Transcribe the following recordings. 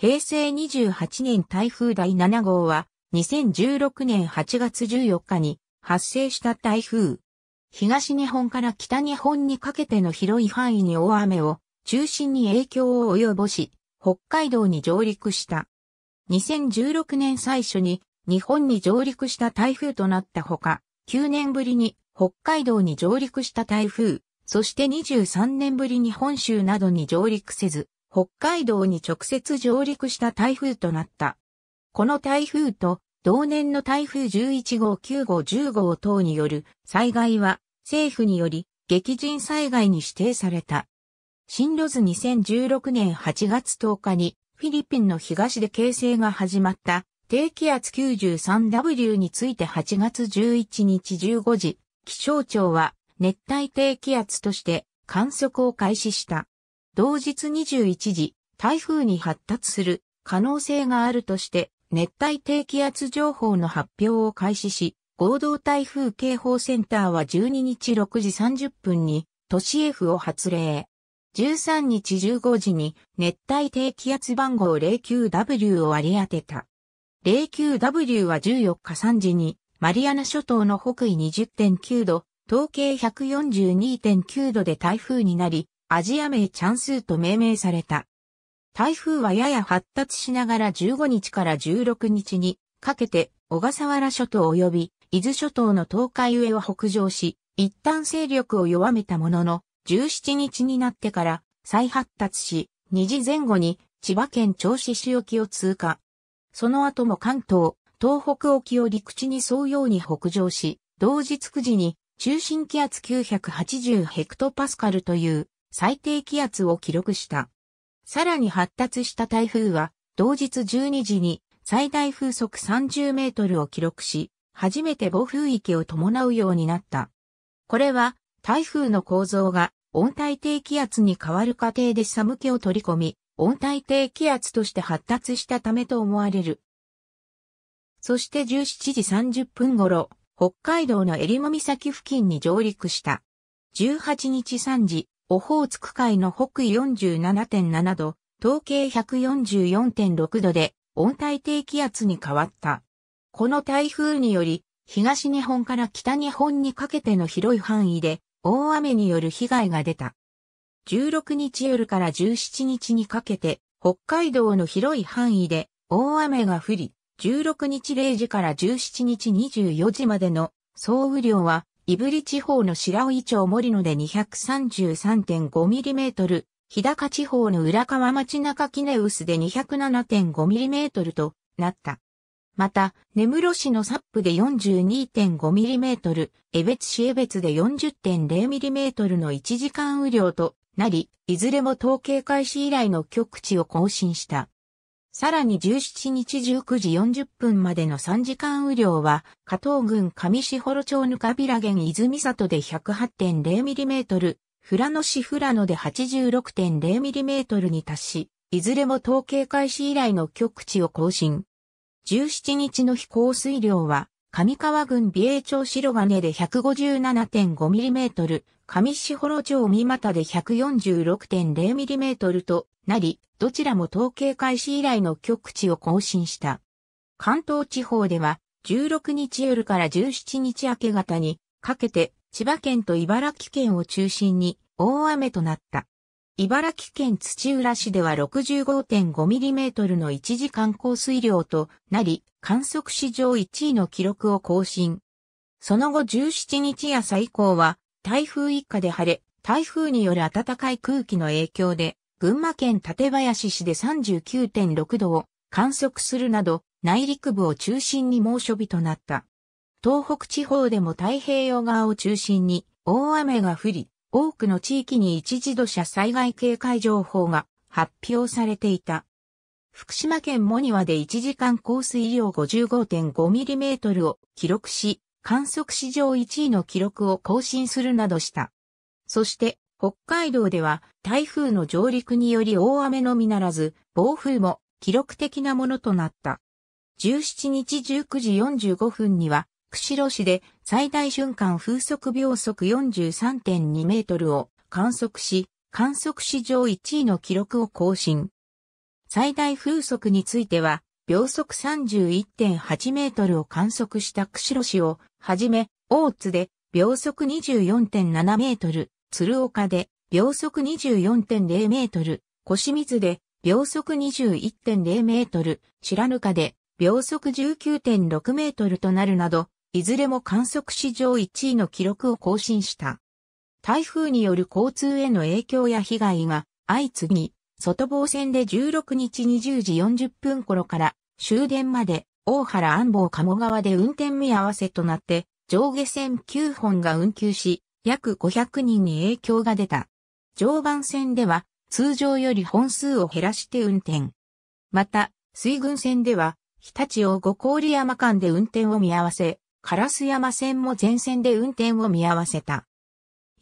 平成28年台風第7号は、2016年8月14日に発生した台風。東日本から北日本にかけての広い範囲に大雨を中心に影響を及ぼし、北海道に上陸した。2016年最初に日本に上陸した台風となったほか、9年ぶりに北海道に上陸した台風、そして23年ぶりに本州などに上陸せず、北海道に直接上陸した台風となった。この台風と同年の台風11号、9号、10号等による災害は政府により激甚災害に指定された。進路図2016年8月10日にフィリピンの東で形成が始まった低気圧 93W について8月11日15時、気象庁は熱帯低気圧として観測を開始した。同日21時、台風に発達する可能性があるとして、熱帯低気圧情報の発表を開始し、合同台風警報センターは12日6時30分に都市 F を発令。13日15時に熱帯低気圧番号 09W を割り当てた。09W は14日3時にマリアナ諸島の北緯20.9度、統計142.9度で台風になり、アジア名チャンスーと命名された。台風はやや発達しながら15日から16日にかけて小笠原諸島及び伊豆諸島の東海上を北上し、一旦勢力を弱めたものの、17日になってから再発達し、2時前後に千葉県銚子市沖を通過。その後も関東、東北沖を陸地に沿うように北上し、同日9時に中心気圧980ヘクトパスカルという最低気圧を記録した。さらに発達した台風は、同日12時に最大風速30メートルを記録し、初めて暴風域を伴うようになった。これは、台風の構造が温帯低気圧に変わる過程で寒気を取り込み、温帯低気圧として発達したためと思われる。そして17時30分頃、北海道の襟裳岬付近に上陸した。18日3時、オホーツク海の北緯47.7度、統計144.6度で温帯低気圧に変わった。この台風により、東日本から北日本にかけての広い範囲で大雨による被害が出た。16日夜から17日にかけて北海道の広い範囲で大雨が降り、16日0時から17日24時までの総雨量は胆振地方の白尾町森野で 233.5mm、日高地方の浦河町中木根薄で 207.5mm となった。また、根室市のサップで 42.5mm、江別市江別で 40.0mm の1時間雨量となり、いずれも統計開始以来の局地を更新した。さらに17日19時40分までの3時間雨量は、加藤郡上志幌町ぬかびら県泉里で1 0 8 0トル、富良野市富良野で8 6 0トルに達し、いずれも統計開始以来の局地を更新。17日の飛行水量は上川郡美瑛町白金で 157.5mm、上士幌町三股で 146.0mm となり、どちらも統計開始以来の局地を更新した。関東地方では、16日夜から17日明け方にかけて、千葉県と茨城県を中心に大雨となった。茨城県土浦市では 65.5mm の1時間降水量となり、観測史上1位の記録を更新。その後17日朝以降は、台風一過で晴れ、台風による暖かい空気の影響で、群馬県館林市で39.6度を観測するなど、内陸部を中心に猛暑日となった。東北地方でも太平洋側を中心に大雨が降り、多くの地域に一時土砂災害警戒情報が発表されていた。福島県モニワで1時間降水量5 5 5トルを記録し、観測史上1位の記録を更新するなどした。そして、北海道では台風の上陸により大雨のみならず、暴風も記録的なものとなった。17日19時45分には釧路市で最大瞬間風速秒速43.2メートルを観測し、観測史上1位の記録を更新。最大風速については、秒速31.8メートルを観測した釧路市をはじめ、大津で秒速24.7メートル、鶴岡で秒速24.0メートル、清水で秒速21.0メートル、白ぬかで秒速19.6メートルとなるなど、いずれも観測史上1位の記録を更新した。台風による交通への影響や被害が相次ぎ、外房線で16日20時40分頃から終電まで大原安房鴨川で運転見合わせとなって上下線9本が運休し、約500人に影響が出た。常磐線では通常より本数を減らして運転。また、水軍線では日立を五郡山間で運転を見合わせ、烏山線も全線で運転を見合わせた。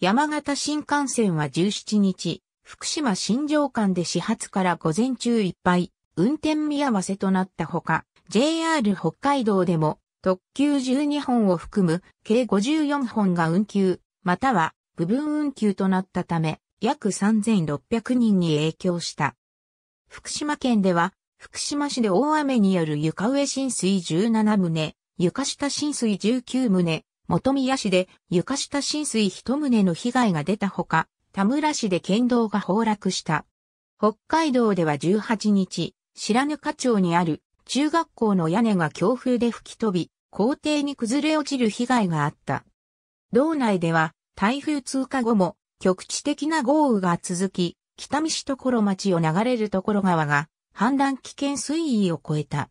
山形新幹線は17日、福島新庄間で始発から午前中いっぱい、運転見合わせとなったほか、JR 北海道でも特急12本を含む計54本が運休、または部分運休となったため、約3600人に影響した。福島県では、福島市で大雨による床上浸水17棟、床下浸水19棟、元宮市で床下浸水1棟の被害が出たほか、田村市で県道が崩落した。北海道では18日、白糠町にある中学校の屋根が強風で吹き飛び、校庭に崩れ落ちる被害があった。道内では台風通過後も局地的な豪雨が続き、北見市所町を流れる所川が氾濫危険水位を超えた。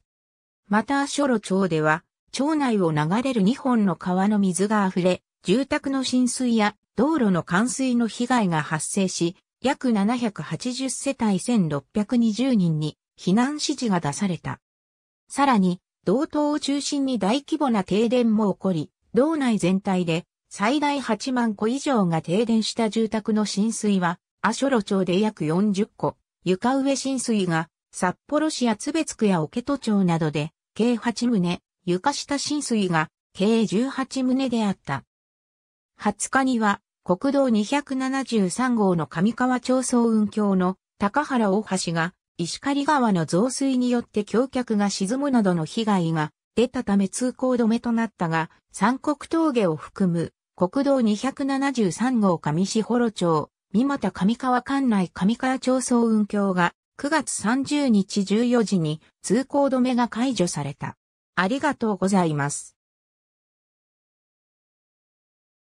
また、諸路町では町内を流れる2本の川の水が溢れ、住宅の浸水や道路の冠水の被害が発生し、約780世帯1620人に避難指示が出された。さらに、道東を中心に大規模な停電も起こり、道内全体で最大8万戸以上が停電した住宅の浸水は、阿蘇路町で約40戸、床上浸水が札幌市や津別区や桶戸町などで計8棟、床下浸水が計18棟であった。20日には国道273号の上川町総運橋の高原大橋が石狩川の増水によって橋脚が沈むなどの被害が出たため通行止めとなったが、三国峠を含む国道273号上士幌町、三股上川管内上川町総運橋が9月30日14時に通行止めが解除された。ありがとうございます。